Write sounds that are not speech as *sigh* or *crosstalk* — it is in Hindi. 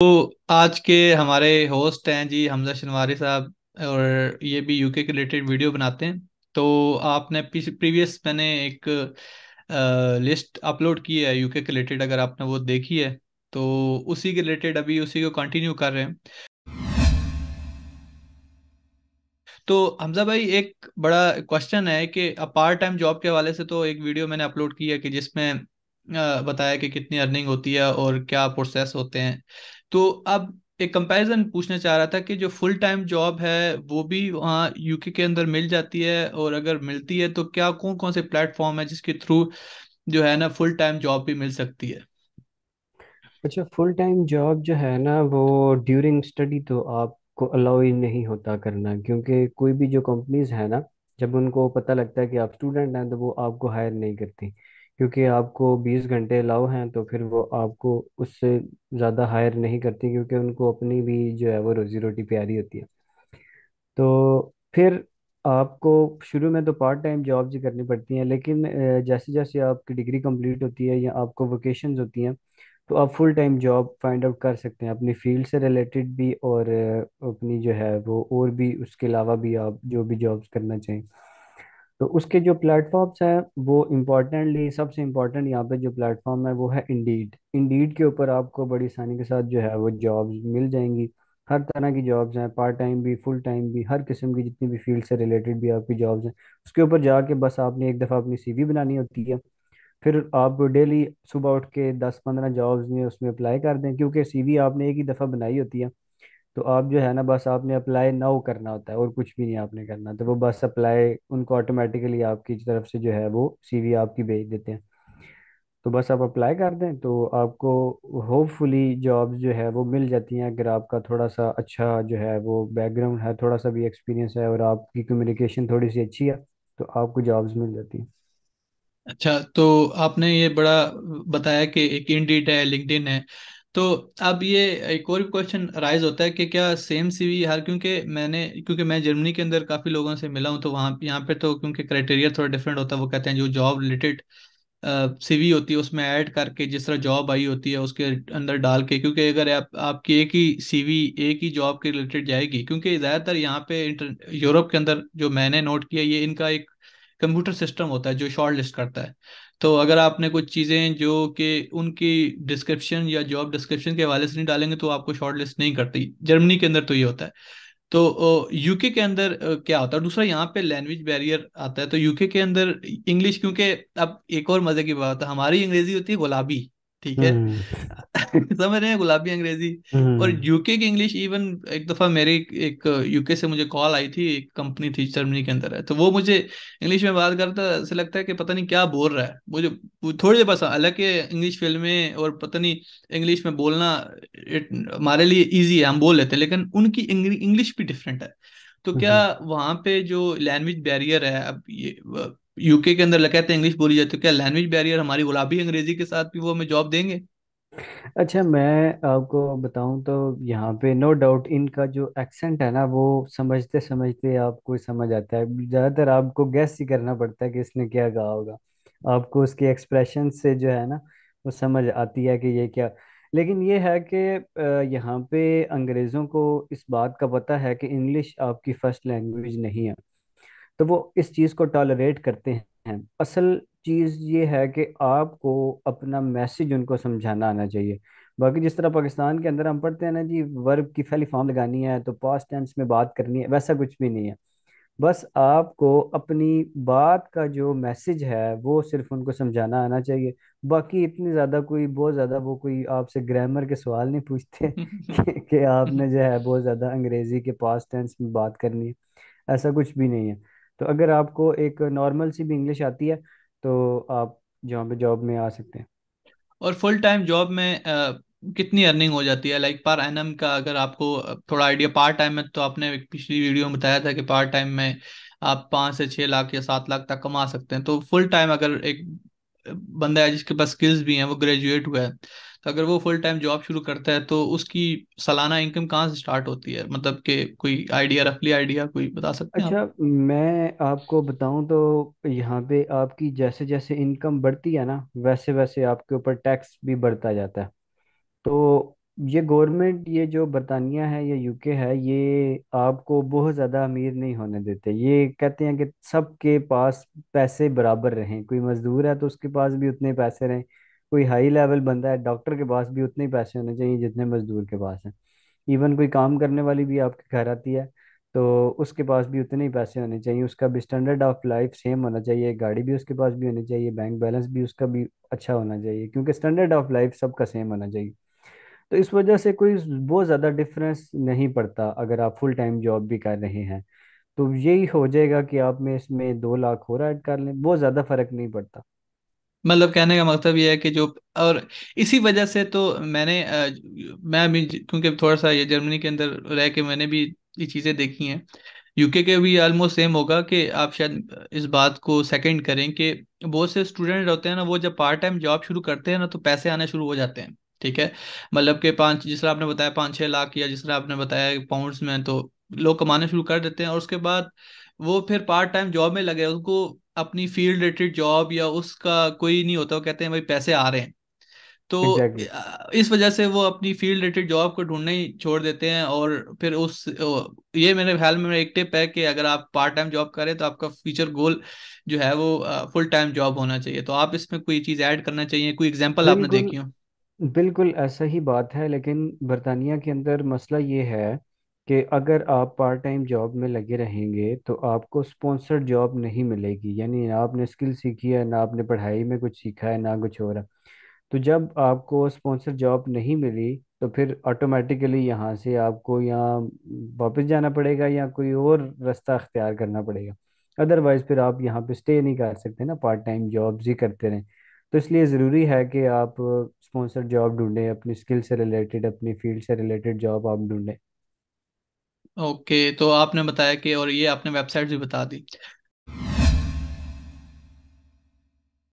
तो आज के हमारे होस्ट हैं जी हमजा शनवारी साहब और ये भी यूके के रिलेटेड वीडियो बनाते हैं तो आपने प्रीवियस मैंने एक लिस्ट अपलोड की है यूके के रिलेटेड अगर आपने वो देखी है तो उसी के रिलेटेड अभी उसी को कंटिन्यू कर रहे हैं तो हमजा भाई एक बड़ा क्वेश्चन है कि पार्ट टाइम जॉब के हवाले से तो एक वीडियो मैंने अपलोड की है कि जिसमें बताया कि कितनी अर्निंग होती है और क्या प्रोसेस होते हैं तो अब एक कंपैरिजन पूछना चाह रहा था कि जो फुल टाइम जॉब है वो भी वहाँ यूके के अंदर मिल जाती है और अगर मिलती है तो क्या कौन कौन से प्लेटफॉर्म है जिसके थ्रू जो है ना फुल टाइम जॉब भी मिल सकती है अच्छा फुल टाइम जॉब जो है ना वो ड्यूरिंग स्टडी तो आपको अलाउ ही नहीं होता करना क्योंकि कोई भी जो कंपनीज है ना जब उनको पता लगता है कि आप स्टूडेंट हैं तो वो आपको हायर नहीं करती क्योंकि आपको बीस घंटे अलाउ हैं तो फिर वो आपको उससे ज़्यादा हायर नहीं करती क्योंकि उनको अपनी भी जो है वो रोजी रोटी प्यारी होती है तो फिर आपको शुरू में तो पार्ट टाइम जॉब्स ही करनी पड़ती हैं लेकिन जैसे जैसे आपकी डिग्री कंप्लीट होती है या आपको वोकेशंस होती हैं तो आप full time job find out कर सकते हैं अपनी फील्ड से रिलेटेड भी और अपनी जो है वो और भी उसके अलावा भी आप जो भी जॉब्स करना चाहें तो उसके जो प्लेटफॉर्म्स हैं वो इम्पोर्टेंटली सबसे इम्पोर्टेंट यहाँ पे जो प्लेटफॉर्म है वो है इंडीड इंडीड के ऊपर आपको बड़ी आसानी के साथ जो है वो जॉब्स मिल जाएंगी हर तरह की जॉब्स हैं पार्ट टाइम भी फुल टाइम भी हर किस्म की जितनी भी फील्ड से रिलेटेड भी आपकी जॉब्स हैं उसके ऊपर जाके बस आपने एक दफ़ा अपनी सी बनानी होती है फिर आप डेली सुबह उठ के दस पंद्रह जॉब्स में उसमें अप्लाई कर दें क्योंकि सी आपने एक ही दफ़ा बनाई होती है तो आप जो है ना बस आपने अप्लाई नाउ करना होता है और कुछ भी नहीं आपने करना तो वो बस अप्लाई उनको ऑटोमेटिकली आपकी तरफ से जो है वो सीवी आपकी भेज देते हैं तो बस आप अप्लाई कर दें तो आपको होपफुली जॉब जो है वो मिल जाती हैं अगर आपका थोड़ा सा अच्छा जो है वो बैकग्राउंड है थोड़ा सा भी एक्सपीरियंस है और आपकी कम्युनिकेशन थोड़ी सी अच्छी है तो आपको जॉब्स मिल जाती हैं अच्छा तो आपने ये बड़ा बताया कि एक इंडीड है लिंकड है तो अब ये एक और क्वेश्चन राइज होता है कि क्या सेम सीवी हर क्योंकि मैंने क्योंकि मैं जर्मनी के अंदर काफ़ी लोगों से मिला हूँ तो वहाँ यहाँ पे तो क्योंकि क्राइटेरिया थोड़ा डिफरेंट होता है वो कहते हैं जो जॉब रिलेटेड सीवी होती है उसमें ऐड करके जिस तरह जॉब आई होती है उसके अंदर डाल के क्योंकि अगर आप आपकी एक ही सीवी एक ही जॉब के रिलेटेड जाएगी क्योंकि ज़्यादातर यहाँ पे यूरोप के अंदर जो मैंने नोट किया ये इनका एक कंप्यूटर सिस्टम होता है जो शॉर्ट लिस्ट करता है तो अगर आपने कुछ चीज़ें जो कि उनकी डिस्क्रिप्शन या जॉब डिस्क्रिप्शन के हवाले से नहीं डालेंगे तो आपको शॉर्ट लिस्ट नहीं करती जर्मनी के अंदर तो ये होता है तो यूके के अंदर क्या होता है दूसरा यहाँ पे लैंग्वेज बैरियर आता है तो यूके के अंदर इंग्लिश क्योंकि अब एक और मजे की बात है हमारी अंग्रेजी होती है गुलाबी ठीक है हम्म। *laughs* समझ रहे हैं गुलाबी अंग्रेजी और यूके हम्म। की इंग्लिश इवन एक दफा मेरी एक यूके से मुझे कॉल आई थी एक कंपनी थी जर्मनी के अंदर है तो वो मुझे इंग्लिश में बात करता ऐसे लगता है कि पता नहीं क्या बोल रहा है मुझे थोड़ी बस हालांकि इंग्लिश फिल्में और पता नहीं इंग्लिश में बोलना इट हमारे लिए ईजी है हम बोल लेते हैं लेकिन उनकी इंग्लिश भी डिफरेंट है तो क्या हम्म। वहाँ पे जो लैंग्वेज बैरियर है अब ये यूके के अंदर लगाते हैं इंग्लिश बोली जाती है तो क्या लैंग्वेज बैरियर हमारी गुलाबी अंग्रेजी के साथ भी वो हमें जॉब देंगे अच्छा मैं आपको बताऊं तो यहाँ पे नो डाउट इनका जो एक्सेंट है ना वो समझते समझते आपको समझ आता है ज़्यादातर आपको गैस ही करना पड़ता है कि इसने क्या कहा होगा आपको उसके एक्सप्रेशन से जो है ना वो समझ आती है कि ये क्या लेकिन ये है कि यहाँ पे अंग्रेज़ों को इस बात का पता है कि इंग्लिश आपकी फर्स्ट लैंग्वेज नहीं है तो वो इस चीज़ को टॉलरेट करते हैं असल चीज़ ये है कि आपको अपना मैसेज उनको समझाना आना चाहिए बाकी जिस तरह पाकिस्तान के अंदर हम पढ़ते हैं ना जी वर्ब की फैली फॉर्म लगानी है तो पास्ट टेंस में बात करनी है वैसा कुछ भी नहीं है बस आपको अपनी बात का जो मैसेज है वो सिर्फ उनको समझाना आना चाहिए बाकी इतनी ज़्यादा कोई बहुत ज़्यादा वो कोई आपसे ग्रामर के सवाल नहीं पूछते *laughs* कि, कि आपने जो है बहुत ज़्यादा अंग्रेज़ी के पास्ट टेंस में बात करनी है ऐसा कुछ भी नहीं है तो अगर आपको एक नॉर्मल सी भी इंग्लिश आती है तो आप जहाँ पे जॉब में आ सकते हैं और फुल टाइम जॉब में आ, कितनी अर्निंग हो जाती है लाइक पर एनएम का अगर आपको थोड़ा आइडिया पार्ट टाइम में तो आपने पिछली वीडियो में बताया था कि पार्ट टाइम में आप पाँच से छः लाख या सात लाख तक कमा सकते हैं तो फुल टाइम अगर एक बंदा है जिसके पास स्किल्स भी हैं वो ग्रेजुएट हुआ है तो अगर वो फुल टाइम जॉब शुरू करता है तो उसकी सालाना इनकम कहाँ से स्टार्ट होती है मतलब कि कोई आइडिया रफली आइडिया कोई बता सकते हैं अच्छा आप? मैं आपको बताऊं तो यहाँ पे आपकी जैसे जैसे इनकम बढ़ती है ना वैसे वैसे आपके ऊपर टैक्स भी बढ़ता जाता है तो ये गवर्नमेंट ये जो बरतानिया है या यूके है ये आपको बहुत ज़्यादा अमीर नहीं होने देते ये कहते हैं कि सबके पास पैसे बराबर रहें कोई मजदूर है तो उसके पास भी उतने पैसे रहें कोई हाई लेवल बंदा है डॉक्टर के पास भी उतने ही पैसे होने चाहिए जितने मजदूर के पास हैं इवन कोई काम करने वाली भी आपके घर आती है तो उसके पास भी उतने ही पैसे होने चाहिए उसका भी स्टैंडर्ड ऑफ लाइफ सेम होना चाहिए गाड़ी भी उसके पास भी होनी चाहिए बैंक बैलेंस भी उसका भी अच्छा होना चाहिए क्योंकि स्टैंडर्ड ऑफ लाइफ सबका सेम होना चाहिए तो इस वजह से कोई बहुत ज़्यादा डिफरेंस नहीं पड़ता अगर आप फुल टाइम जॉब भी कर रहे हैं तो यही हो जाएगा कि आप में इसमें दो लाख रहा ऐड कर लें बहुत ज़्यादा फर्क नहीं पड़ता मतलब कहने का मतलब ये है कि जो और इसी वजह से तो मैंने मैं भी क्योंकि थोड़ा सा ये जर्मनी के अंदर रह के मैंने भी ये चीज़ें देखी हैं यूके के भी ऑलमोस्ट सेम होगा कि आप शायद इस बात को सेकंड करें कि बहुत से स्टूडेंट होते हैं ना वो जब पार्ट टाइम जॉब शुरू करते हैं ना तो पैसे आने शुरू हो जाते हैं ठीक है मतलब के पाँच जिस तरह आपने बताया पाँच छह लाख या जिस तरह आपने बताया पाउंड्स में तो लोग कमाने शुरू कर देते हैं और उसके बाद वो फिर पार्ट टाइम जॉब में लगे उनको अपनी फील्ड रिलेटेड जॉब या उसका कोई नहीं होता वो कहते हैं भाई पैसे आ रहे हैं तो exactly. इस वजह से वो अपनी फील्ड रिलेटेड जॉब को ढूंढना ही छोड़ देते हैं और फिर उस ये मेरे ख्याल में एक टिप है कि अगर आप पार्ट टाइम जॉब करें तो आपका फ्यूचर गोल जो है वो फुल टाइम जॉब होना चाहिए तो आप इसमें कोई चीज ऐड करना चाहिए कोई एग्जांपल आपने देखी हो बिल्कुल ऐसा ही बात है लेकिन बरतानिया के अंदर मसला ये है कि अगर आप पार्ट टाइम जॉब में लगे रहेंगे तो आपको स्पॉन्सर्ड जॉब नहीं मिलेगी यानी ना आपने स्किल सीखी है ना आपने पढ़ाई में कुछ सीखा है ना कुछ हो रहा तो जब आपको स्पॉन्सर जॉब नहीं मिली तो फिर ऑटोमेटिकली यहाँ से आपको यहाँ वापस जाना पड़ेगा या कोई और रास्ता अख्तियार करना पड़ेगा अदरवाइज फिर आप यहाँ पे स्टे नहीं कर सकते ना पार्ट टाइम जॉब्स ही करते रहें तो इसलिए ज़रूरी है कि आप स्पॉन्सर जॉब ढूंढे अपनी स्किल से रिलेटेड अपनी फील्ड से रिलेटेड जॉब आप ढूंढे ओके तो आपने बताया कि और ये आपने वेबसाइट भी बता दी